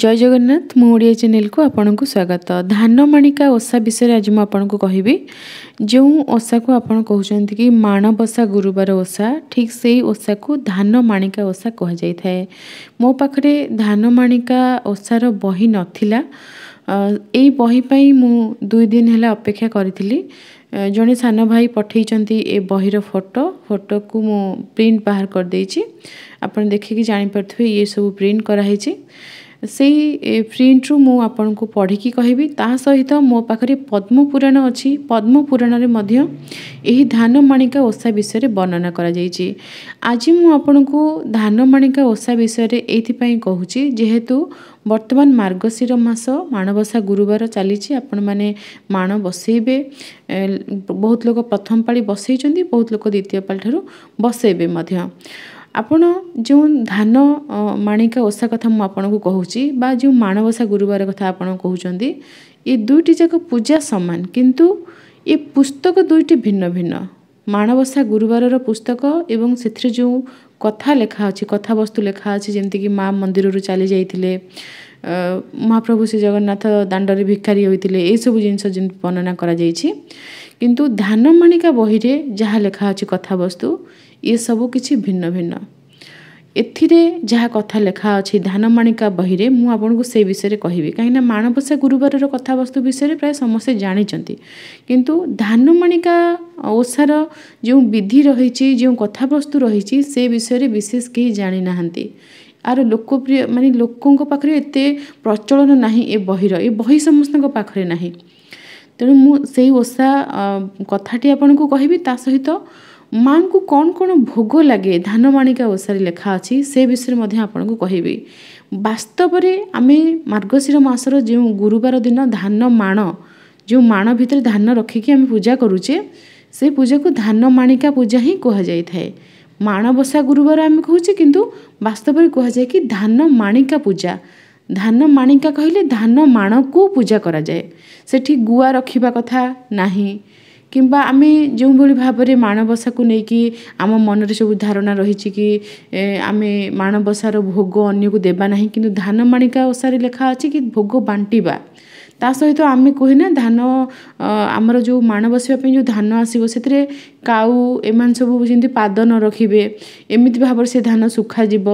ଜୟ ଜଗନ୍ନାଥ ମୁଁ ଓଡ଼ିଆ ଚ୍ୟାନେଲକୁ ଆପଣଙ୍କୁ ସ୍ୱାଗତ ଧାନମାଣିକା ଓଷା ବିଷୟରେ ଆଜି ମୁଁ ଆପଣଙ୍କୁ କହିବି ଯେଉଁ ଓଷାକୁ ଆପଣ କହୁଛନ୍ତି କି ମାଣବସା ଗୁରୁବାର ଓଷା ଠିକ୍ ସେଇ ଓଷାକୁ ଧାନମାଣିକା ଓଷା କୁହାଯାଇଥାଏ ମୋ ପାଖରେ ଧାନମାଣିକା ଓଷାର ବହି ନଥିଲା ଏଇ ବହି ପାଇଁ ମୁଁ ଦୁଇ ଦିନ ହେଲା ଅପେକ୍ଷା କରିଥିଲି ଜଣେ ସାନ ଭାଇ ପଠାଇଛନ୍ତି ଏ ବହିର ଫଟୋ ଫଟୋକୁ ମୁଁ ପ୍ରିଣ୍ଟ ବାହାର କରିଦେଇଛି ଆପଣ ଦେଖିକି ଜାଣିପାରୁଥିବେ ଇଏ ସବୁ ପ୍ରିଣ୍ଟ କରାହେଇଛି ସେଇ ପ୍ରିଣ୍ଟରୁ ମୁଁ ଆପଣଙ୍କୁ ପଢ଼ିକି କହିବି ତା ସହିତ ମୋ ପାଖରେ ପଦ୍ମପୁରାଣ ଅଛି ପଦ୍ମପୁରାଣରେ ମଧ୍ୟ ଏହି ଧାନମାଣିକା ଓଷା ବିଷୟରେ ବର୍ଣ୍ଣନା କରାଯାଇଛି ଆଜି ମୁଁ ଆପଣଙ୍କୁ ଧାନମାଣିକା ଓଷା ବିଷୟରେ ଏଇଥିପାଇଁ କହୁଛି ଯେହେତୁ ବର୍ତ୍ତମାନ ମାର୍ଗଶିର ମାସ ମାଣବସା ଗୁରୁବାର ଚାଲିଛି ଆପଣମାନେ ମାଣ ବସେଇବେ ବହୁତ ଲୋକ ପ୍ରଥମ ପାଳି ବସେଇଛନ୍ତି ବହୁତ ଲୋକ ଦ୍ୱିତୀୟ ପାଳିଠାରୁ ବସେଇବେ ମଧ୍ୟ ଆପଣ ଯେଉଁ ଧାନ ମାଣିକା ଓଷା କଥା ମୁଁ ଆପଣଙ୍କୁ କହୁଛି ବା ଯେଉଁ ମାଣବସା ଗୁରୁବାର କଥା ଆପଣ କହୁଛନ୍ତି ଏ ଦୁଇଟି ଯାକ ପୂଜା ସମାନ କିନ୍ତୁ ଏ ପୁସ୍ତକ ଦୁଇଟି ଭିନ୍ନ ଭିନ୍ନ ମାଣବସା ଗୁରୁବାରର ପୁସ୍ତକ ଏବଂ ସେଥିରେ ଯେଉଁ କଥା ଲେଖା ଅଛି କଥାବସ୍ତୁ ଲେଖା ଅଛି ଯେମିତିକି ମା ମନ୍ଦିରରୁ ଚାଲି ଯାଇଥିଲେ ମହାପ୍ରଭୁ ଶ୍ରୀ ଜଗନ୍ନାଥ ଦାଣ୍ଡରେ ଭିକ୍ଷାରୀ ହୋଇଥିଲେ ଏସବୁ ଜିନିଷ ଯେମିତି ବର୍ଣ୍ଣନା କରାଯାଇଛି କିନ୍ତୁ ଧାନମାଣିକା ବହିରେ ଯାହା ଲେଖା ଅଛି କଥାବସ୍ତୁ ଏସବୁ କିଛି ଭିନ୍ନ ଭିନ୍ନ ଏଥିରେ ଯାହା କଥା ଲେଖା ଅଛି ଧାନମାଣିକା ବହିରେ ମୁଁ ଆପଣଙ୍କୁ ସେ ବିଷୟରେ କହିବି କାହିଁକିନା ମାଣବସା ଗୁରୁବାରର କଥାବସ୍ତୁ ବିଷୟରେ ପ୍ରାୟ ସମସ୍ତେ ଜାଣିଛନ୍ତି କିନ୍ତୁ ଧାନମାଣିକା ଓଷାର ଯେଉଁ ବିଧି ରହିଛି ଯେଉଁ କଥାବସ୍ତୁ ରହିଛି ସେ ବିଷୟରେ ବିଶେଷ କେହି ଜାଣିନାହାନ୍ତି ଆର ଲୋକପ୍ରିୟ ମାନେ ଲୋକଙ୍କ ପାଖରେ ଏତେ ପ୍ରଚଳନ ନାହିଁ ଏ ବହିର ଏ ବହି ସମସ୍ତଙ୍କ ପାଖରେ ନାହିଁ ତେଣୁ ମୁଁ ସେଇ ଓଷା କଥାଟି ଆପଣଙ୍କୁ କହିବି ତା ସହିତ ମାଆଙ୍କୁ କ'ଣ କ'ଣ ଭୋଗ ଲାଗେ ଧାନମାଣିକା ଓଷାରେ ଲେଖା ଅଛି ସେ ବିଷୟରେ ମଧ୍ୟ ଆପଣଙ୍କୁ କହିବି ବାସ୍ତବରେ ଆମେ ମାର୍ଗଶିର ମାସର ଯେଉଁ ଗୁରୁବାର ଦିନ ଧାନ ମାଣ ଯେଉଁ ମାଣ ଭିତରେ ଧାନ ରଖିକି ଆମେ ପୂଜା କରୁଛେ ସେ ପୂଜାକୁ ଧାନ ମାଣିକା ପୂଜା ହିଁ କୁହାଯାଇଥାଏ ମାଣବସା ଗୁରୁବାର ଆମେ କହୁଛେ କିନ୍ତୁ ବାସ୍ତବରେ କୁହାଯାଏ କି ଧାନ ମାଣିକା ପୂଜା ଧାନ ମାଣିକା କହିଲେ ଧାନ ମାଣକୁ ପୂଜା କରାଯାଏ ସେଠି ଗୁଆ ରଖିବା କଥା ନାହିଁ କିମ୍ବା ଆମେ ଯେଉଁଭଳି ଭାବରେ ମାଣବସାକୁ ନେଇକି ଆମ ମନରେ ସବୁ ଧାରଣା ରହିଛି କି ଆମେ ମାଣବସାର ଭୋଗ ଅନ୍ୟକୁ ଦେବା ନାହିଁ କିନ୍ତୁ ଧାନ ମାଣିକା ଓସାରେ ଲେଖା ଅଛି କି ଭୋଗ ବାଣ୍ଟିବା ତା ସହିତ ଆମେ କୁହେନା ଧାନ ଆମର ଯେଉଁ ମାଣ ବସିବା ପାଇଁ ଯେଉଁ ଧାନ ଆସିବ ସେଥିରେ କାଉ ଏମାନେ ସବୁ ଯେମିତି ପାଦ ନ ରଖିବେ ଏମିତି ଭାବରେ ସେ ଧାନ ଶୁଖାଯିବ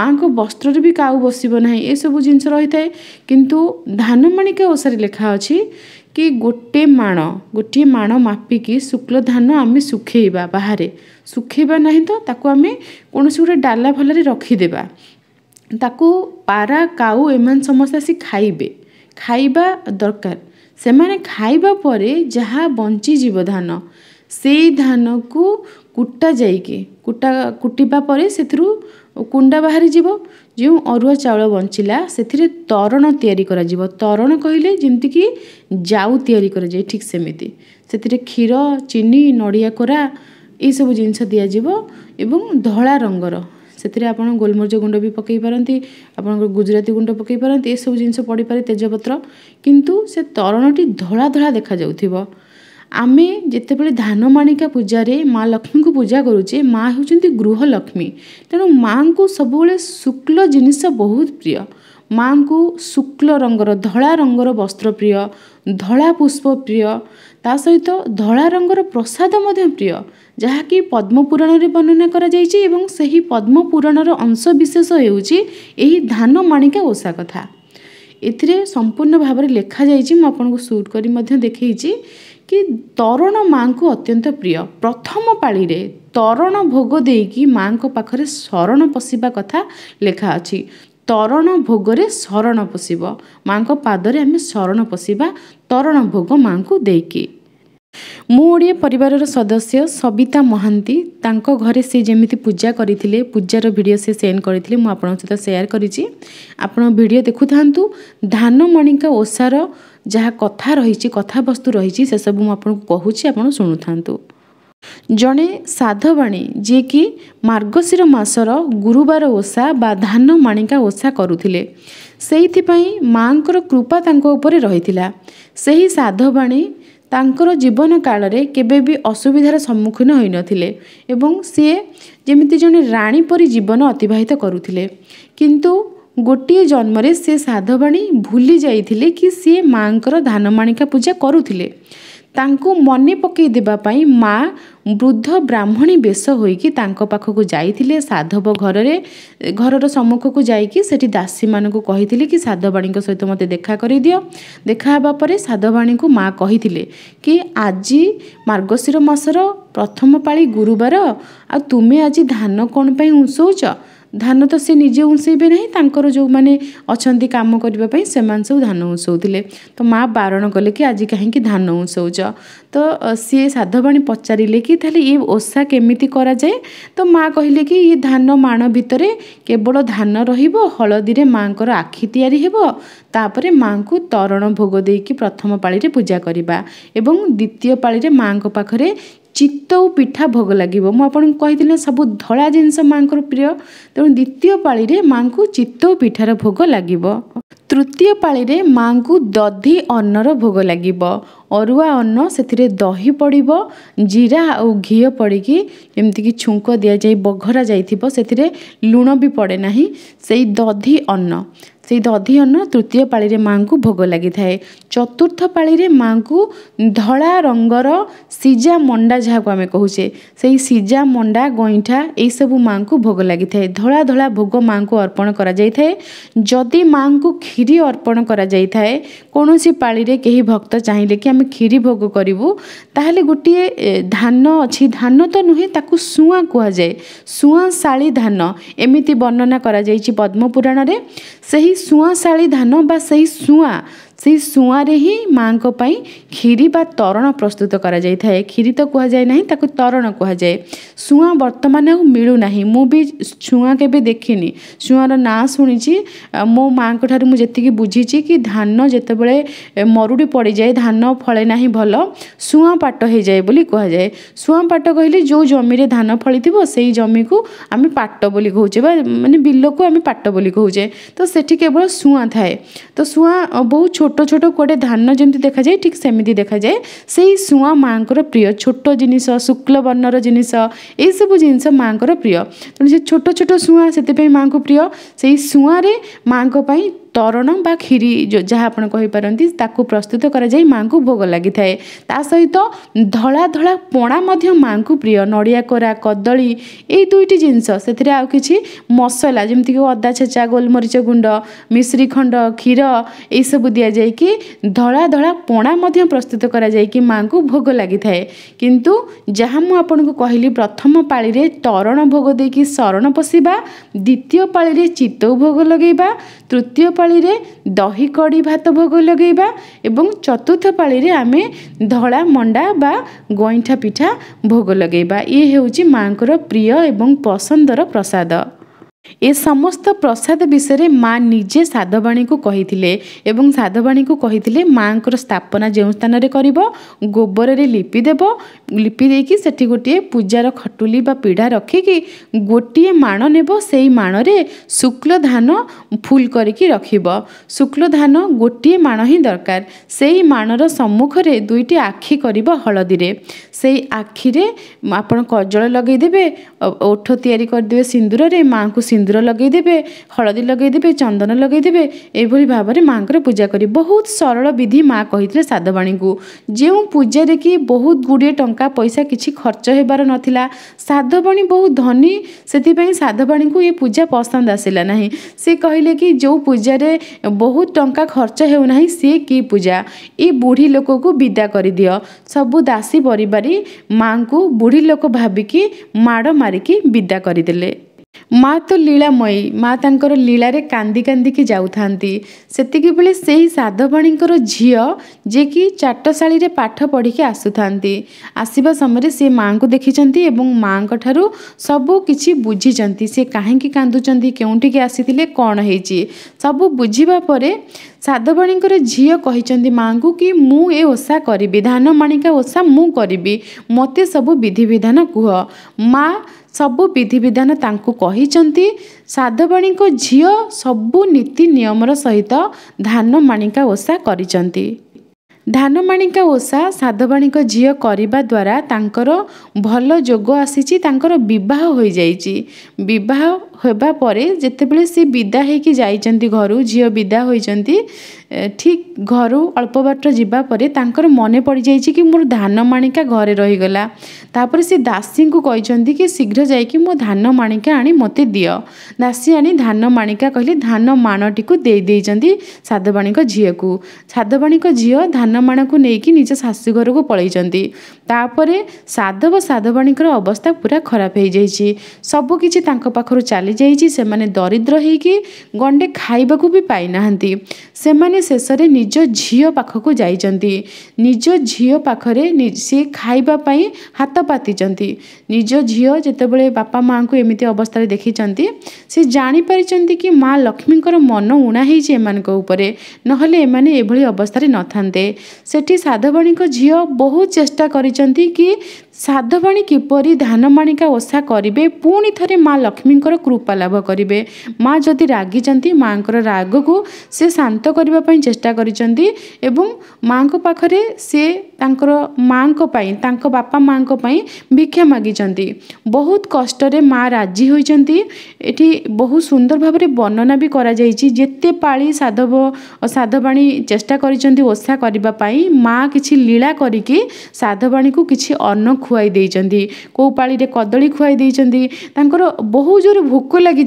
ମାଆଙ୍କ ବସ୍ତ୍ରରେ ବି କାଉ ବସିବ ନାହିଁ ଏସବୁ ଜିନିଷ ରହିଥାଏ କିନ୍ତୁ ଧାନ ମାଣିକା ଓଷାରେ ଲେଖା ଅଛି କି ଗୋଟେ ମାଣ ଗୋଟିଏ ମାଣ ମାପିକି ଶୁକ୍ଳ ଧାନ ଆମେ ଶୁଖେଇବା ବାହାରେ ଶୁଖେଇବା ନାହିଁ ତ ତାକୁ ଆମେ କୌଣସି ଗୋଟେ ଡାଲା ଫାଲାରେ ରଖିଦେବା ତାକୁ ପାରା କାଉ ଏମାନେ ସମସ୍ତେ ଆସି ଖାଇବେ ଖାଇବା ଦରକାର ସେମାନେ ଖାଇବା ପରେ ଯାହା ବଞ୍ଚିଯିବ ଧାନ ସେଇ ଧାନକୁ କୁଟା ଯାଇକି କୁଟା କୁଟିବା ପରେ ସେଥିରୁ କୁଣ୍ଡା ବାହାରିଯିବ ଯେଉଁ ଅରୁଆ ଚାଉଳ ବଞ୍ଚିଲା ସେଥିରେ ତରଣ ତିଆରି କରାଯିବ ତରଣ କହିଲେ ଯେମିତିକି ଜାଉ ତିଆରି କରାଯାଏ ଠିକ୍ ସେମିତି ସେଥିରେ କ୍ଷୀର ଚିନି ନଡ଼ିଆ କୋରା ଏଇସବୁ ଜିନିଷ ଦିଆଯିବ ଏବଂ ଧଳା ରଙ୍ଗର ସେଥିରେ ଆପଣ ଗୋଲମରିଚ ଗୁଣ୍ଡ ବି ପକାଇ ପାରନ୍ତି ଆପଣଙ୍କର ଗୁଜୁରାତି ଗୁଣ୍ଡ ପକାଇ ପାରନ୍ତି ଏସବୁ ଜିନିଷ ପଡ଼ିପାରେ ତେଜପତ୍ର କିନ୍ତୁ ସେ ତରଣଟି ଧଳା ଧଳା ଦେଖାଯାଉଥିବ ଆମେ ଯେତେବେଳେ ଧାନ ମାଣିକା ପୂଜାରେ ମା ଲକ୍ଷ୍ମୀଙ୍କୁ ପୂଜା କରୁଛେ ମା ହେଉଛନ୍ତି ଗୃହଲକ୍ଷ୍ମୀ ତେଣୁ ମାଙ୍କୁ ସବୁବେଳେ ଶୁକ୍ଳ ଜିନିଷ ବହୁତ ପ୍ରିୟ ମାଙ୍କୁ ଶୁକ୍ଳ ରଙ୍ଗର ଧଳା ରଙ୍ଗର ବସ୍ତ୍ର ପ୍ରିୟ ଧଳା ପୁଷ୍ପ ପ୍ରିୟ ତା ସହିତ ଧଳା ରଙ୍ଗର ପ୍ରସାଦ ମଧ୍ୟ ପ୍ରିୟ ଯାହାକି ପଦ୍ମପୁରାଣରେ ବର୍ଣ୍ଣନା କରାଯାଇଛି ଏବଂ ସେହି ପଦ୍ମପୁରାଣର ଅଂଶ ବିଶେଷ ହେଉଛି ଏହି ଧାନ ମାଣିକା ଓଷା କଥା ଏଥିରେ ସମ୍ପୂର୍ଣ୍ଣ ଭାବରେ ଲେଖାଯାଇଛି ମୁଁ ଆପଣଙ୍କୁ ସୁଟ୍ କରି ମଧ୍ୟ ଦେଖେଇଛି କି ତରଣ ମାଆଙ୍କୁ ଅତ୍ୟନ୍ତ ପ୍ରିୟ ପ୍ରଥମ ପାଳିରେ ତରଣ ଭୋଗ ଦେଇକି ମାଆଙ୍କ ପାଖରେ ଶରଣ ପଶିବା କଥା ଲେଖା ଅଛି ତରଣ ଭୋଗରେ ଶରଣ ପଶିବ ମାଆଙ୍କ ପାଦରେ ଆମେ ଶରଣ ପଶିବା ତରଣ ଭୋଗ ମାଙ୍କୁ ଦେଇକି ମୁଁ ଓଡ଼ିଆ ପରିବାରର ସଦସ୍ୟ ସବିତା ମହାନ୍ତି ତାଙ୍କ ଘରେ ସେ ଯେମିତି ପୂଜା କରିଥିଲେ ପୂଜାର ଭିଡ଼ିଓ ସେ ସେଣ୍ଡ କରିଥିଲେ ମୁଁ ଆପଣଙ୍କ ସହିତ ସେୟାର କରିଛି ଆପଣ ଭିଡ଼ିଓ ଦେଖୁଥାନ୍ତୁ ଧାନ ଧାନମଣିକା ଓଷାର ଯାହା କଥା ରହିଛି କଥାବସ୍ତୁ ରହିଛି ସେସବୁ ମୁଁ ଆପଣଙ୍କୁ କହୁଛି ଆପଣ ଶୁଣୁଥାନ୍ତୁ ଜଣେ ସାଧବାଣୀ ଯିଏକି ମାର୍ଗଶିର ମାସର ଗୁରୁବାର ଓଷା ବା ଧାନ ମାଣିକା ଓଷା କରୁଥିଲେ ସେଇଥିପାଇଁ ମାଆଙ୍କର କୃପା ତାଙ୍କ ଉପରେ ରହିଥିଲା ସେହି ସାଧବାଣୀ ତାଙ୍କର ଜୀବନ କାଳରେ କେବେ ବି ଅସୁବିଧାର ସମ୍ମୁଖୀନ ହୋଇନଥିଲେ ଏବଂ ସିଏ ଯେମିତି ଜଣେ ରାଣୀ ପରି ଜୀବନ ଅତିବାହିତ କରୁଥିଲେ କିନ୍ତୁ ଗୋଟିଏ ଜନ୍ମରେ ସେ ସାଧବାଣୀ ଭୁଲି ଯାଇଥିଲେ କି ସିଏ ମାଆଙ୍କର ଧାନମାଣିକା ପୂଜା କରୁଥିଲେ ତାଙ୍କୁ ମନେ ପକାଇ ଦେବା ପାଇଁ ମା ବୃଦ୍ଧ ବ୍ରାହ୍ମଣୀ ବେଶ ହୋଇକି ତାଙ୍କ ପାଖକୁ ଯାଇଥିଲେ ସାଧବ ଘରରେ ଘରର ସମ୍ମୁଖକୁ ଯାଇକି ସେଠି ଦାସୀମାନଙ୍କୁ କହିଥିଲେ କି ସାଧବାଣୀଙ୍କ ସହିତ ମୋତେ ଦେଖା କରିଦିଅ ଦେଖା ହେବା ପରେ ସାଧବାଣୀଙ୍କୁ ମା କହିଥିଲେ କି ଆଜି ମାର୍ଗଶିର ମାସର ପ୍ରଥମ ପାଳି ଗୁରୁବାର ଆଉ ତୁମେ ଆଜି ଧାନ କ'ଣ ପାଇଁ ଉଁସଉଛ ଧାନ ତ ସେ ନିଜେ ଉଁସେଇବେ ନାହିଁ ତାଙ୍କର ଯେଉଁମାନେ ଅଛନ୍ତି କାମ କରିବା ପାଇଁ ସେମାନେ ସବୁ ଧାନ ଉଁସଉଥିଲେ ତ ମା ବାରଣ କଲେ କି ଆଜି କାହିଁକି ଧାନ ଉଁସଉଛ ତ ସିଏ ସାଧବାଣୀ ପଚାରିଲେ କି ତାହେଲେ ଇଏ ଓଷା କେମିତି କରାଯାଏ ତ ମା କହିଲେ କି ଇଏ ଧାନ ମାଣ ଭିତରେ କେବଳ ଧାନ ରହିବ ହଳଦୀରେ ମାଆଙ୍କର ଆଖି ତିଆରି ହେବ ତାପରେ ମାଆଙ୍କୁ ତରଣ ଭୋଗ ଦେଇକି ପ୍ରଥମ ପାଳିରେ ପୂଜା କରିବା ଏବଂ ଦ୍ୱିତୀୟ ପାଳିରେ ମାଆଙ୍କ ପାଖରେ ଚିତଉ ପିଠା ଭୋଗ ଲାଗିବ ମୁଁ ଆପଣଙ୍କୁ କହିଥିଲି ନା ସବୁ ଧଳା ଜିନିଷ ମାଆଙ୍କର ପ୍ରିୟ ତେଣୁ ଦ୍ୱିତୀୟ ପାଳିରେ ମାଆଙ୍କୁ ଚିତଉ ପିଠାର ଭୋଗ ଲାଗିବ ତୃତୀୟ ପାଳିରେ ମାଆଙ୍କୁ ଦଧି ଅନ୍ନର ଭୋଗ ଲାଗିବ ଅରୁଆ ଅନ୍ନ ସେଥିରେ ଦହି ପଡ଼ିବ ଜିରା ଆଉ ଘିଅ ପଡ଼ିକି ଯେମିତିକି ଛୁଙ୍କ ଦିଆଯାଇ ବଘରା ଯାଇଥିବ ସେଥିରେ ଲୁଣ ବି ପଡ଼େ ନାହିଁ ସେଇ ଦଧି ଅନ୍ନ ସେହି ଦଧି ଅନ୍ନ ତୃତୀୟ ପାଳିରେ ମା'ଙ୍କୁ ଭୋଗ ଲାଗିଥାଏ ଚତୁର୍ଥ ପାଳିରେ ମା'ଙ୍କୁ ଧଳା ରଙ୍ଗର ସିଝା ମଣ୍ଡା ଯାହାକୁ ଆମେ କହୁଛେ ସେହି ସିଝା ମଣ୍ଡା ଗଇଁଠା ଏହିସବୁ ମା'ଙ୍କୁ ଭୋଗ ଲାଗିଥାଏ ଧଳା ଧଳା ଭୋଗ ମା'ଙ୍କୁ ଅର୍ପଣ କରାଯାଇଥାଏ ଯଦି ମା'ଙ୍କୁ କ୍ଷୀରି ଅର୍ପଣ କରାଯାଇଥାଏ କୌଣସି ପାଳିରେ କେହି ଭକ୍ତ ଚାହିଁଲେ କି ଆମେ କ୍ଷୀରି ଭୋଗ କରିବୁ ତାହେଲେ ଗୋଟିଏ ଧାନ ଅଛି ଧାନ ତ ନୁହେଁ ତାକୁ ଶୁଆଁ କୁହାଯାଏ ଶୁଆଁ ଶାଳି ଧାନ ଏମିତି ବର୍ଣ୍ଣନା କରାଯାଇଛି ପଦ୍ମ ପୁରାଣରେ ସେହି ସୁଆଁଶାଳୀ ଧାନ ବା ସେହି ସୁଆଁ ସେଇ ଶୁଆଁରେ ହିଁ ମାଆଙ୍କ ପାଇଁ କ୍ଷୀରି ବା ତୋରଣ ପ୍ରସ୍ତୁତ କରାଯାଇଥାଏ କ୍ଷୀରି ତ କୁହାଯାଏ ନାହିଁ ତାକୁ ତୋରଣ କୁହାଯାଏ ଶୁଆଁ ବର୍ତ୍ତମାନ ଆଉ ମିଳୁନାହିଁ ମୁଁ ବି ଶୁଆଁ କେବେ ଦେଖିନି ଶୁଆଁର ନାଁ ଶୁଣିଛି ମୋ ମାଆଙ୍କ ଠାରୁ ମୁଁ ଯେତିକି ବୁଝିଛି କି ଧାନ ଯେତେବେଳେ ମରୁଡ଼ି ପଡ଼ିଯାଏ ଧାନ ଫଳେ ନାହିଁ ଭଲ ଶୁଆଁ ପାଟ ହେଇଯାଏ ବୋଲି କୁହାଯାଏ ଶୁଆଁ ପାଟ କହିଲେ ଯେଉଁ ଜମିରେ ଧାନ ଫଳିଥିବ ସେଇ ଜମିକୁ ଆମେ ପାଟ ବୋଲି କହୁଛେ ବା ମାନେ ବିଲକୁ ଆମେ ପାଟ ବୋଲି କହୁଛେ ତ ସେଠି କେବଳ ଶୁଆଁ ଥାଏ ତ ଶୁଆଁ ବହୁତ ଛୋଟ ছোট ছোট কুয়াড়ে ধান যেমনি দেখা যায় ঠিক সেমিতি দেখা যায় সেই শুঁয়া মাঙ্কর প্রিয় ছোট জিনিস শুক্লবর্ণর জিনিস এইসব জিনিস মাঙ্কর প্রিয় তেমনি সে ছোট ছোট শুঁয়া সেপাই মাঙ্কু প্রিয় সেই শুঁয়ারে মাঙ্ক ତୋରଣ ବା କ୍ଷୀରି ଯାହା ଆପଣ କହିପାରନ୍ତି ତାକୁ ପ୍ରସ୍ତୁତ କରାଯାଇ ମାଆଙ୍କୁ ଭୋଗ ଲାଗିଥାଏ ତା ସହିତ ଧଳା ଧଳା ପଣା ମଧ୍ୟ ମାଆଙ୍କୁ ପ୍ରିୟ ନଡ଼ିଆ କୋରା କଦଳୀ ଏଇ ଦୁଇଟି ଜିନିଷ ସେଥିରେ ଆଉ କିଛି ମସଲା ଯେମିତିକି ଅଦା ଛେଚା ଗୋଲମରିଚ ଗୁଣ୍ଡ ମିଶ୍ରି ଖଣ୍ଡ କ୍ଷୀର ଏଇସବୁ ଦିଆଯାଇକି ଧଳା ଧଳା ପଣା ମଧ୍ୟ ପ୍ରସ୍ତୁତ କରାଯାଇକି ମାଆଙ୍କୁ ଭୋଗ ଲାଗିଥାଏ କିନ୍ତୁ ଯାହା ମୁଁ ଆପଣଙ୍କୁ କହିଲି ପ୍ରଥମ ପାଳିରେ ତରଣ ଭୋଗ ଦେଇକି ଶରଣ ପଶିବା ଦ୍ୱିତୀୟ ପାଳିରେ ଚିତଉ ଭୋଗ ଲଗାଇବା ତୃତୀୟ ପାଳିରେ ଦହି କଡ଼ି ଭାତ ଭୋଗ ଲଗାଇବା ଏବଂ ଚତୁର୍ଥ ପାଳିରେ ଆମେ ଧଳା ମଣ୍ଡା ବା ଗଇଁଠା ପିଠା ଭୋଗ ଲଗାଇବା ଇଏ ହେଉଛି ମାଆଙ୍କର ପ୍ରିୟ ଏବଂ ପସନ୍ଦର ପ୍ରସାଦ ଏ ସମସ୍ତ ପ୍ରସାଦ ବିଷୟରେ ମା ନିଜେ ସାଧବାଣୀଙ୍କୁ କହିଥିଲେ ଏବଂ ସାଧବାଣୀଙ୍କୁ କହିଥିଲେ ମାଆଙ୍କର ସ୍ଥାପନା ଯେଉଁ ସ୍ଥାନରେ କରିବ ଗୋବରରେ ଲିପି ଦେବ ଲିପି ଦେଇକି ସେଠି ଗୋଟିଏ ପୂଜାର ଖଟୁଲି ବା ପିଢ଼ା ରଖିକି ଗୋଟିଏ ମାଣ ନେବ ସେଇ ମାଣରେ ଶୁକ୍ଳ ଧାନ ଫୁଲ କରିକି ରଖିବ ଶୁକ୍ଳ ଧାନ ଗୋଟିଏ ମାଣ ହିଁ ଦରକାର ସେଇ ମାଣର ସମ୍ମୁଖରେ ଦୁଇଟି ଆଖି କରିବ ହଳଦୀରେ ସେଇ ଆଖିରେ ଆପଣ କଜଳ ଲଗାଇଦେବେ ଓଠ ତିଆରି କରିଦେବେ ସିନ୍ଦୁରରେ ମାଆଙ୍କୁ ସିନ୍ଦୁର ଲଗାଇଦେବେ ହଳଦୀ ଲଗାଇଦେବେ ଚନ୍ଦନ ଲଗାଇଦେବେ ଏଭଳି ଭାବରେ ମାଆଙ୍କର ପୂଜା କରିବେ ବହୁତ ସରଳ ବିଧି ମାଆ କହିଥିଲେ ସାଧବାଣୀଙ୍କୁ ଯେଉଁ ପୂଜାରେ କି ବହୁତ ଗୁଡ଼ିଏ ଟଙ୍କା ପଇସା କିଛି ଖର୍ଚ୍ଚ ହେବାର ନଥିଲା ସାଧବାଣୀ ବହୁତ ଧନୀ ସେଥିପାଇଁ ସାଧବାଣୀଙ୍କୁ ଏ ପୂଜା ପସନ୍ଦ ଆସିଲା ନାହିଁ ସେ କହିଲେ କି ଯେଉଁ ପୂଜାରେ ବହୁତ ଟଙ୍କା ଖର୍ଚ୍ଚ ହେଉନାହିଁ ସିଏ କି ପୂଜା ଏ ବୁଢ଼ୀ ଲୋକକୁ ବିଦା କରିଦିଅ ସବୁ ଦାସୀ ପରିବାରୀ ମାଆଙ୍କୁ ବୁଢ଼ୀ ଲୋକ ଭାବିକି ମାଡ଼ ମାରିକି ବିଦା କରିଦେଲେ ମା ତ ଲୀଳାମୟୀ ମା ତାଙ୍କର ଲୀଳାରେ କାନ୍ଦି କାନ୍ଦିକି ଯାଉଥାନ୍ତି ସେତିକି ବେଳେ ସେହି ସାଧବାଣୀଙ୍କର ଝିଅ ଯିଏକି ଚାଟଶାଳୀରେ ପାଠ ପଢ଼ିକି ଆସୁଥାନ୍ତି ଆସିବା ସମୟରେ ସେ ମାଆଙ୍କୁ ଦେଖିଛନ୍ତି ଏବଂ ମାଆଙ୍କ ଠାରୁ ସବୁ କିଛି ବୁଝିଛନ୍ତି ସେ କାହିଁକି କାନ୍ଦୁଛନ୍ତି କେଉଁଠିକି ଆସିଥିଲେ କ'ଣ ହେଇଛି ସବୁ ବୁଝିବା ପରେ ସାଧବାଣୀଙ୍କର ଝିଅ କହିଛନ୍ତି ମାଆଙ୍କୁ କି ମୁଁ ଏ ଓଷା କରିବି ଧାନ ମାଣିକା ଓଷା ମୁଁ କରିବି ମୋତେ ସବୁ ବିଧିବିଧାନ କୁହ ମା ସବୁ ବିଧିବିଧାନ ତାଙ୍କୁ କହିଛନ୍ତି ସାଧବାଣୀଙ୍କ ଝିଅ ସବୁ ନୀତି ନିୟମର ସହିତ ଧାନ ମାଣିକା ଓଷା କରିଛନ୍ତି ଧାନ ମାଣିକା ଓଷା ସାଧବାଣୀଙ୍କ ଝିଅ କରିବା ଦ୍ୱାରା ତାଙ୍କର ଭଲ ଯୋଗ ଆସିଛି ତାଙ୍କର ବିବାହ ହୋଇଯାଇଛି ବିବାହ ହେବା ପରେ ଯେତେବେଳେ ସେ ବିଦା ହେଇକି ଯାଇଛନ୍ତି ଘରୁ ଝିଅ ବିଦା ହୋଇଛନ୍ତି ଠିକ୍ ଘରୁ ଅଳ୍ପ ବାଟ ଯିବା ପରେ ତାଙ୍କର ମନେ ପଡ଼ିଯାଇଛି କି ମୋର ଧାନ ମାଣିକା ଘରେ ରହିଗଲା ତା'ପରେ ସେ ଦାସୀଙ୍କୁ କହିଛନ୍ତି କି ଶୀଘ୍ର ଯାଇକି ମୋ ଧାନ ମାଣିକା ଆଣି ମୋତେ ଦିଅ ଦାସୀ ଆଣି ଧାନ ମାଣିକା କହିଲେ ଧାନ ମାଣଟିକୁ ଦେଇ ଦେଇଛନ୍ତି ସାଧବାଣୀଙ୍କ ଝିଅକୁ ସାଧବାଣୀଙ୍କ ଝିଅ ଧାନ ମାଣକୁ ନେଇକି ନିଜ ଶାଶୁ ଘରକୁ ପଳାଇଛନ୍ତି ତା'ପରେ ସାଧବ ସାଧବାଣୀଙ୍କର ଅବସ୍ଥା ପୁରା ଖରାପ ହେଇଯାଇଛି ସବୁକିଛି ତାଙ୍କ ପାଖରୁ ଚାଲି ଚାଲିଯାଇଛି ସେମାନେ ଦରିଦ୍ର ହେଇକି ଗଣ୍ଡେ ଖାଇବାକୁ ବି ପାଇନାହାନ୍ତି ସେମାନେ ଶେଷରେ ନିଜ ଝିଅ ପାଖକୁ ଯାଇଛନ୍ତି ନିଜ ଝିଅ ପାଖରେ ସିଏ ଖାଇବା ପାଇଁ ହାତ ପାତିଛନ୍ତି ନିଜ ଝିଅ ଯେତେବେଳେ ବାପା ମାଆଙ୍କୁ ଏମିତି ଅବସ୍ଥାରେ ଦେଖିଛନ୍ତି ସେ ଜାଣିପାରିଛନ୍ତି କି ମା ଲକ୍ଷ୍ମୀଙ୍କର ମନ ଉଣା ହେଇଛି ଏମାନଙ୍କ ଉପରେ ନହେଲେ ଏମାନେ ଏଭଳି ଅବସ୍ଥାରେ ନଥାନ୍ତେ ସେଠି ସାଧବାଣୀଙ୍କ ଝିଅ ବହୁତ ଚେଷ୍ଟା କରିଛନ୍ତି କି ସାଧବାଣୀ କିପରି ଧାନମାଣିକା ଓଷା କରିବେ ପୁଣି ଥରେ ମା ଲକ୍ଷ୍ମୀଙ୍କର କୃପା ଲାଭ କରିବେ ମା ଯଦି ରାଗିଛନ୍ତି ମାଆଙ୍କର ରାଗକୁ ସେ ଶାନ୍ତ କରିବା ପାଇଁ ଚେଷ୍ଟା କରିଛନ୍ତି ଏବଂ ମାଆଙ୍କ ପାଖରେ ସେ ତାଙ୍କର ମାଆଙ୍କ ପାଇଁ ତାଙ୍କ ବାପା ମାଆଙ୍କ ପାଇଁ ଭିକ୍ଷା ମାଗିଛନ୍ତି ବହୁତ କଷ୍ଟରେ ମା ରାଜି ହୋଇଛନ୍ତି ଏଠି ବହୁତ ସୁନ୍ଦର ଭାବରେ ବର୍ଣ୍ଣନା ବି କରାଯାଇଛି ଯେତେ ପାଳି ସାଧବ ସାଧବାଣୀ ଚେଷ୍ଟା କରିଛନ୍ତି ଓଷା କରିବା ପାଇଁ ମା କିଛି ଲୀଳା କରିକି ସାଧବାଣୀକୁ କିଛି ଅନ୍ନ खुआई दे पाड़ी कदमी खुआई देर बहुत जोर भोक लगी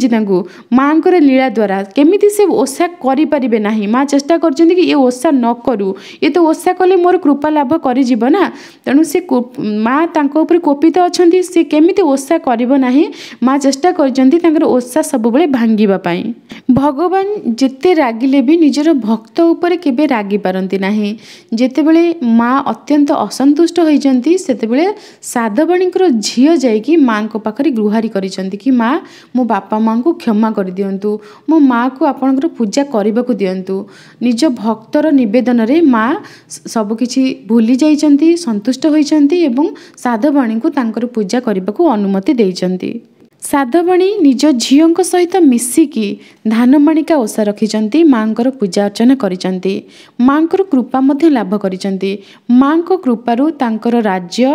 माँ को लीला द्वारा केमी से ओषा करें माँ चेस्टा कर ये ओसा न करू ये तो ओसा कले मोर कृपा लाभ करना तेणु से माँ तक कोपित अच्छा से कमी ओषा करना माँ चेषा सब बड़े भगवान जिते रागिले भी निजर भक्त उपर के रागि ना जिते बड़े माँ अत्यंत असंतुष्ट होती से ସାଧବଣୀଙ୍କର ଝିଅ ଯାଇକି ମାଆଙ୍କ ପାଖରେ ଗୃହାରୀ କରିଛନ୍ତି କି ମା ମୋ ବାପା ମାଆଙ୍କୁ କ୍ଷମା କରିଦିଅନ୍ତୁ ମୋ ମାଆକୁ ଆପଣଙ୍କର ପୂଜା କରିବାକୁ ଦିଅନ୍ତୁ ନିଜ ଭକ୍ତର ନିବେଦନରେ ମା ସବୁକିଛି ଭୁଲି ଯାଇଛନ୍ତି ସନ୍ତୁଷ୍ଟ ହୋଇଛନ୍ତି ଏବଂ ସାଧବଣୀଙ୍କୁ ତାଙ୍କର ପୂଜା କରିବାକୁ ଅନୁମତି ଦେଇଛନ୍ତି ସାଧବଣୀ ନିଜ ଝିଅଙ୍କ ସହିତ ମିଶିକି ଧାନ ମାଣିକା ଓଷା ରଖିଛନ୍ତି ମାଆଙ୍କର ପୂଜା ଅର୍ଚ୍ଚନା କରିଛନ୍ତି ମାଆଙ୍କର କୃପା ମଧ୍ୟ ଲାଭ କରିଛନ୍ତି ମାଆଙ୍କ କୃପାରୁ ତାଙ୍କର ରାଜ୍ୟ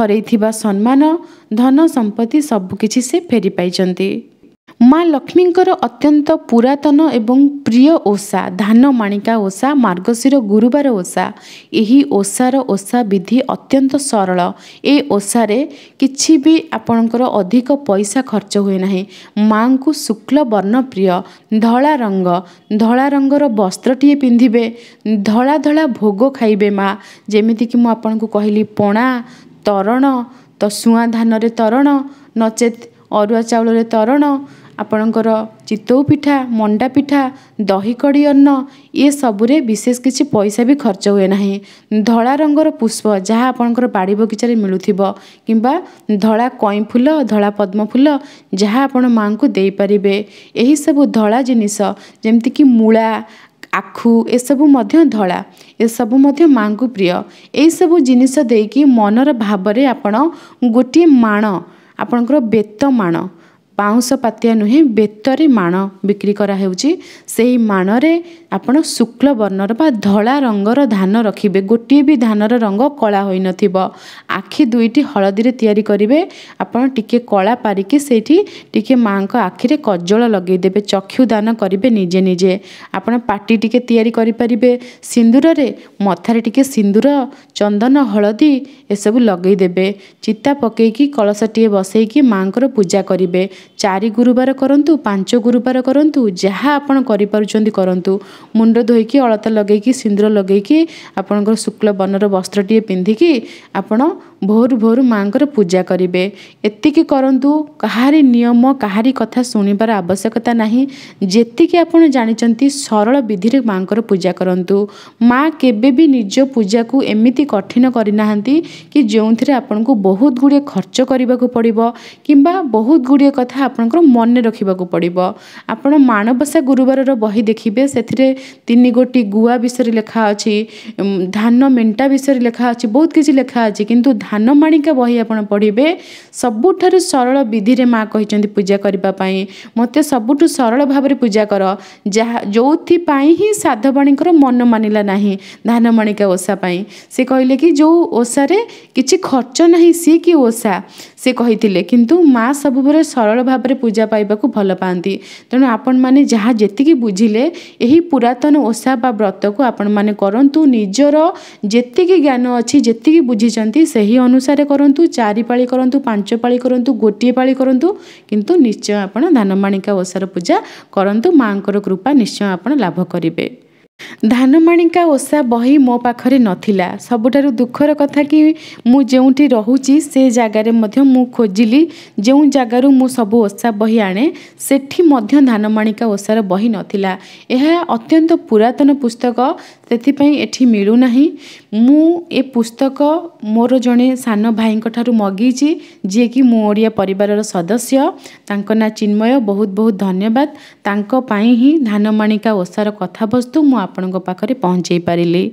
ହରେଇଥିବା ସମ୍ମାନ ଧନ ସମ୍ପତ୍ତି ସବୁକିଛି ସେ ଫେରି ପାଇଛନ୍ତି ମା' ଲକ୍ଷ୍ମୀଙ୍କର ଅତ୍ୟନ୍ତ ପୁରାତନ ଏବଂ ପ୍ରିୟ ଓଷା ଧାନ ମାଣିକା ଓଷା ମାର୍ଗଶୀର ଗୁରୁବାର ଓଷା ଏହି ଓଷାର ଓଷା ବିଧି ଅତ୍ୟନ୍ତ ସରଳ ଏ ଓଷାରେ କିଛି ବି ଆପଣଙ୍କର ଅଧିକ ପଇସା ଖର୍ଚ୍ଚ ହୁଏ ନାହିଁ ମା'ଙ୍କୁ ଶୁକ୍ଳ ବର୍ଣ୍ଣ ପ୍ରିୟ ଧଳା ରଙ୍ଗ ଧଳା ରଙ୍ଗର ବସ୍ତ୍ରଟିଏ ପିନ୍ଧିବେ ଧଳା ଧଳା ଭୋଗ ଖାଇବେ ମା' ଯେମିତିକି ମୁଁ ଆପଣଙ୍କୁ କହିଲି ପଣା ତରଣ ତ ସୁଆଁ ଧାନରେ ତରଣ ନଚେତ୍ ଅରୁଆ ଚାଉଳରେ ତରଣ ଆପଣଙ୍କର ଚିତଉ ପିଠା ମଣ୍ଡା ପିଠା ଦହି କଡ଼ି ଅନ୍ନ ଇଏ ସବୁରେ ବିଶେଷ କିଛି ପଇସା ବି ଖର୍ଚ୍ଚ ହୁଏ ନାହିଁ ଧଳା ରଙ୍ଗର ପୁଷ୍ପ ଯାହା ଆପଣଙ୍କର ବାଡ଼ି ବଗିଚାରେ ମିଳୁଥିବ କିମ୍ବା ଧଳା କଇଁ ଫୁଲ ଧଳା ପଦ୍ମ ଫୁଲ ଯାହା ଆପଣ ମାଆଙ୍କୁ ଦେଇପାରିବେ ଏହିସବୁ ଧଳା ଜିନିଷ ଯେମିତିକି ମୂଳା ଆଖୁ ଏସବୁ ମଧ୍ୟ ଧଳା ଏସବୁ ମଧ୍ୟ ମାଆଙ୍କୁ ପ୍ରିୟ ଏହିସବୁ ଜିନିଷ ଦେଇକି ମନର ଭାବରେ ଆପଣ ଗୋଟିଏ ମାଣ ଆପଣଙ୍କର ବେତ ମାଣ ପାଉଁଶ ପାତିଆ ନୁହେଁ ବେତରେ ମାଣ ବିକ୍ରି କରାହେଉଛି ସେହି ମାଣରେ ଆପଣ ଶୁକ୍ଳ ବର୍ଣ୍ଣର ବା ଧଳା ରଙ୍ଗର ଧାନ ରଖିବେ ଗୋଟିଏ ବି ଧାନର ରଙ୍ଗ କଳା ହୋଇନଥିବ ଆଖି ଦୁଇଟି ହଳଦୀରେ ତିଆରି କରିବେ ଆପଣ ଟିକିଏ କଳା ପାରିକି ସେଇଠି ଟିକେ ମାଆଙ୍କ ଆଖିରେ କଜଳ ଲଗାଇଦେବେ ଚକ୍ଷୁ ଦାନ କରିବେ ନିଜେ ନିଜେ ଆପଣ ପାଟି ଟିକିଏ ତିଆରି କରିପାରିବେ ସିନ୍ଦୁରରେ ମଥାରେ ଟିକିଏ ସିନ୍ଦୁର ଚନ୍ଦନ ହଳଦୀ ଏସବୁ ଲଗାଇଦେବେ ଚିତା ପକାଇକି କଳସଟିଏ ବସେଇକି ମାଆଙ୍କର ପୂଜା କରିବେ ଚାରି ଗୁରୁବାର କରନ୍ତୁ ପାଞ୍ଚ ଗୁରୁବାର କରନ୍ତୁ ଯାହା ଆପଣ କରିପାରୁଛନ୍ତି କରନ୍ତୁ ମୁଣ୍ଡ ଧୋଇକି ଅଳତା ଲଗାଇକି ସିନ୍ଦୁର ଲଗାଇକି ଆପଣଙ୍କର ଶୁକ୍ଳ ବର୍ଣ୍ଣର ବସ୍ତ୍ରଟିଏ ପିନ୍ଧିକି ଆପଣ ଭୋରୁ ଭୋରୁ ମାଆଙ୍କର ପୂଜା କରିବେ ଏତିକି କରନ୍ତୁ କାହାରି ନିୟମ କାହାରି କଥା ଶୁଣିବାର ଆବଶ୍ୟକତା ନାହିଁ ଯେତିକି ଆପଣ ଜାଣିଛନ୍ତି ସରଳ ବିଧିରେ ମାଆଙ୍କର ପୂଜା କରନ୍ତୁ ମା କେବେ ବି ନିଜ ପୂଜାକୁ ଏମିତି କଠିନ କରିନାହାନ୍ତି କି ଯେଉଁଥିରେ ଆପଣଙ୍କୁ ବହୁତ ଗୁଡ଼ିଏ ଖର୍ଚ୍ଚ କରିବାକୁ ପଡ଼ିବ କିମ୍ବା ବହୁତ ଗୁଡ଼ିଏ କଥା ଆପଣଙ୍କର ମନେ ରଖିବାକୁ ପଡ଼ିବ ଆପଣ ମାଣବସା ଗୁରୁବାରର ବହି ଦେଖିବେ ସେଥିରେ ତିନି ଗୋଟି ଗୁଆ ବିଷୟରେ ଲେଖା ଅଛି ଧାନ ମେଣ୍ଟା ବିଷୟରେ ଲେଖା ଅଛି ବହୁତ କିଛି ଲେଖା ଅଛି କିନ୍ତୁ ହାନମାଣିକା ବହି ଆପଣ ପଢ଼ିବେ ସବୁଠାରୁ ସରଳ ବିଧିରେ ମା କହିଛନ୍ତି ପୂଜା କରିବା ପାଇଁ ମୋତେ ସବୁଠୁ ସରଳ ଭାବରେ ପୂଜା କର ଯାହା ଯେଉଁଥିପାଇଁ ହିଁ ସାଧବାଣୀଙ୍କର ମନ ମାନିଲା ନାହିଁ ଧାନମାଣିକା ଓଷା ପାଇଁ ସେ କହିଲେ କି ଯେଉଁ ଓଷାରେ କିଛି ଖର୍ଚ୍ଚ ନାହିଁ ସିଏ କି ଓଷା ସେ କହିଥିଲେ କିନ୍ତୁ ମା ସବୁବେଳେ ସରଳ ଭାବରେ ପୂଜା ପାଇବାକୁ ଭଲ ପାଆନ୍ତି ତେଣୁ ଆପଣମାନେ ଯାହା ଯେତିକି ବୁଝିଲେ ଏହି ପୁରାତନ ଓଷା ବା ବ୍ରତକୁ ଆପଣମାନେ କରନ୍ତୁ ନିଜର ଯେତିକି ଜ୍ଞାନ ଅଛି ଯେତିକି ବୁଝିଛନ୍ତି ସେହି ସେହି ଅନୁସାରେ କରନ୍ତୁ ଚାରି ପାଳି କରନ୍ତୁ ପାଞ୍ଚ ପାଳି କରନ୍ତୁ ଗୋଟିଏ ପାଳି କରନ୍ତୁ କିନ୍ତୁ ନିଶ୍ଚୟ ଆପଣ ଧାନ ମାଣିକା ଓଷାର ପୂଜା କରନ୍ତୁ ମାଆଙ୍କର କୃପା ନିଶ୍ଚୟ ଆପଣ ଲାଭ କରିବେ ଧାନମାଣିକା ଓଷା ବହି ମୋ ପାଖରେ ନଥିଲା ସବୁଠାରୁ ଦୁଃଖର କଥା କି ମୁଁ ଯେଉଁଠି ରହୁଛି ସେ ଜାଗାରେ ମଧ୍ୟ ମୁଁ ଖୋଜିଲି ଯେଉଁ ଜାଗାରୁ ମୁଁ ସବୁ ଓଷା ବହି ଆଣେ ସେଠି ମଧ୍ୟ ଧାନମାଣିକା ଓଷାର ବହି ନଥିଲା ଏହା ଅତ୍ୟନ୍ତ ପୁରାତନ ପୁସ୍ତକ ସେଥିପାଇଁ ଏଠି ମିଳୁନାହିଁ ମୁଁ ଏ ପୁସ୍ତକ ମୋର ଜଣେ ସାନ ଭାଇଙ୍କ ଠାରୁ ମଗେଇଛି ଯିଏକି ମୁଁ ଓଡ଼ିଆ ପରିବାରର ସଦସ୍ୟ ତାଙ୍କ ନାଁ ଚିନ୍ମୟ ବହୁତ ବହୁତ ଧନ୍ୟବାଦ ତାଙ୍କ ପାଇଁ ହିଁ ଧାନମାଣିକା ଓଷାର କଥାବସ୍ତୁ ମୁଁ ଆପଣଙ୍କ ପାଖରେ ପହଞ୍ଚାଇ ପାରିଲି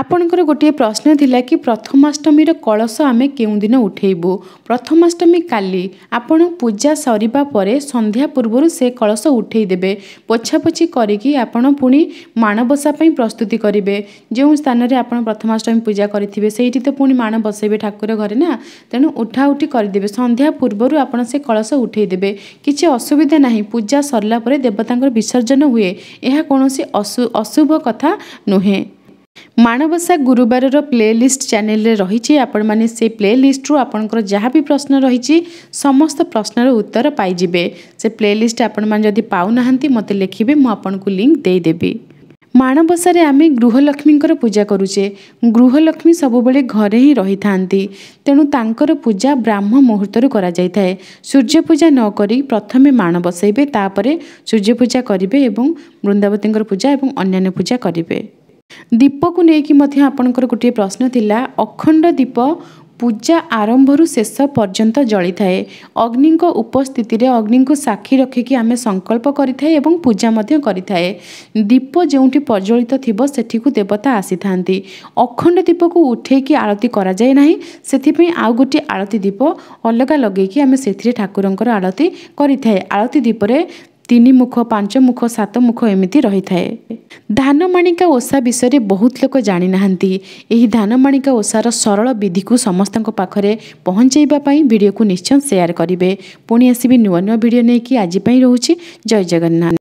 ଆପଣଙ୍କର ଗୋଟିଏ ପ୍ରଶ୍ନ ଥିଲା କି ପ୍ରଥମାଷ୍ଟମୀର କଳସ ଆମେ କେଉଁ ଦିନ ଉଠାଇବୁ ପ୍ରଥମାଷ୍ଟମୀ କାଲି ଆପଣ ପୂଜା ସରିବା ପରେ ସନ୍ଧ୍ୟା ପୂର୍ବରୁ ସେ କଳସ ଉଠାଇଦେବେ ପୋଛାପୋଛି କରିକି ଆପଣ ପୁଣି ମାଣବସା ପାଇଁ ପ୍ରସ୍ତୁତି କରିବେ ଯେଉଁ ସ୍ଥାନରେ ଆପଣ ପ୍ରଥମାଷ୍ଟମୀ ପୂଜା କରିଥିବେ ସେଇଠି ତ ପୁଣି ମାଣ ବସାଇବେ ଠାକୁର ଘରେ ନା ତେଣୁ ଉଠାଉଠି କରିଦେବେ ସନ୍ଧ୍ୟା ପୂର୍ବରୁ ଆପଣ ସେ କଳସ ଉଠାଇଦେବେ କିଛି ଅସୁବିଧା ନାହିଁ ପୂଜା ସରିଲା ପରେ ଦେବତାଙ୍କର ବିସର୍ଜନ ହୁଏ ଏହା କୌଣସି ଅଶୁଭ କଥା ନୁହେଁ ମାଣବସା ଗୁରୁବାରର ପ୍ଲେ ଲିଷ୍ଟ ଚ୍ୟାନେଲରେ ରହିଛି ଆପଣମାନେ ସେ ପ୍ଲେ ଲିଷ୍ଟରୁ ଆପଣଙ୍କର ଯାହା ବି ପ୍ରଶ୍ନ ରହିଛି ସମସ୍ତ ପ୍ରଶ୍ନର ଉତ୍ତର ପାଇଯିବେ ସେ ପ୍ଲେ ଲିଷ୍ଟ ଆପଣମାନେ ଯଦି ପାଉନାହାନ୍ତି ମୋତେ ଲେଖିବେ ମୁଁ ଆପଣଙ୍କୁ ଲିଙ୍କ ଦେଇଦେବି ମାଣବସାରେ ଆମେ ଗୃହଲକ୍ଷ୍ମୀଙ୍କର ପୂଜା କରୁଛେ ଗୃହଲକ୍ଷ୍ମୀ ସବୁବେଳେ ଘରେ ହିଁ ରହିଥାନ୍ତି ତେଣୁ ତାଙ୍କର ପୂଜା ବ୍ରାହ୍ମ ମୁହୂର୍ତ୍ତରୁ କରାଯାଇଥାଏ ସୂର୍ଯ୍ୟପୂଜା ନ କରି ପ୍ରଥମେ ମାଣ ବସାଇବେ ତାପରେ ପୂଜା କରିବେ ଏବଂ ବୃନ୍ଦାବତୀଙ୍କର ପୂଜା ଏବଂ ଅନ୍ୟାନ୍ୟ ପୂଜା କରିବେ ଦୀପକୁ ନେଇକି ମଧ୍ୟ ଆପଣଙ୍କର ଗୋଟିଏ ପ୍ରଶ୍ନ ଥିଲା ଅଖଣ୍ଡ ଦୀପ ପୂଜା ଆରମ୍ଭରୁ ଶେଷ ପର୍ଯ୍ୟନ୍ତ ଜଳିଥାଏ ଅଗ୍ନିଙ୍କ ଉପସ୍ଥିତିରେ ଅଗ୍ନିଙ୍କୁ ସାକ୍ଷୀ ରଖିକି ଆମେ ସଂକଳ୍ପ କରିଥାଏ ଏବଂ ପୂଜା ମଧ୍ୟ କରିଥାଏ ଦୀପ ଯେଉଁଠି ପ୍ରଜ୍ୱଳିତ ଥିବ ସେଠିକୁ ଦେବତା ଆସିଥାନ୍ତି ଅଖଣ୍ଡ ଦୀପକୁ ଉଠେଇକି ଆଳତୀ କରାଯାଏ ନାହିଁ ସେଥିପାଇଁ ଆଉ ଗୋଟିଏ ଆଳତୀ ଦୀପ ଅଲଗା ଲଗେଇକି ଆମେ ସେଥିରେ ଠାକୁରଙ୍କର ଆଳତୀ କରିଥାଏ ଆଳତୀ ଦୀପରେ ତିନି ମୁଖ ପାଞ୍ଚ ମୁଖ ସାତ ମୁଖ ଏମିତି ରହିଥାଏ ଧାନ ମାଣିକା ଓଷା ବିଷୟରେ ବହୁତ ଲୋକ ଜାଣିନାହାନ୍ତି ଏହି ଧାନ ମାଣିକା ଓଷାର ସରଳ ବିଧିକୁ ସମସ୍ତଙ୍କ ପାଖରେ ପହଞ୍ଚାଇବା ପାଇଁ ଭିଡ଼ିଓକୁ ନିଶ୍ଚୟ ସେୟାର କରିବେ ପୁଣି ଆସିବି ନୂଆ ନୂଆ ଭିଡ଼ିଓ ନେଇକି ଆଜି ପାଇଁ ରହୁଛି ଜୟ ଜଗନ୍ନାଥ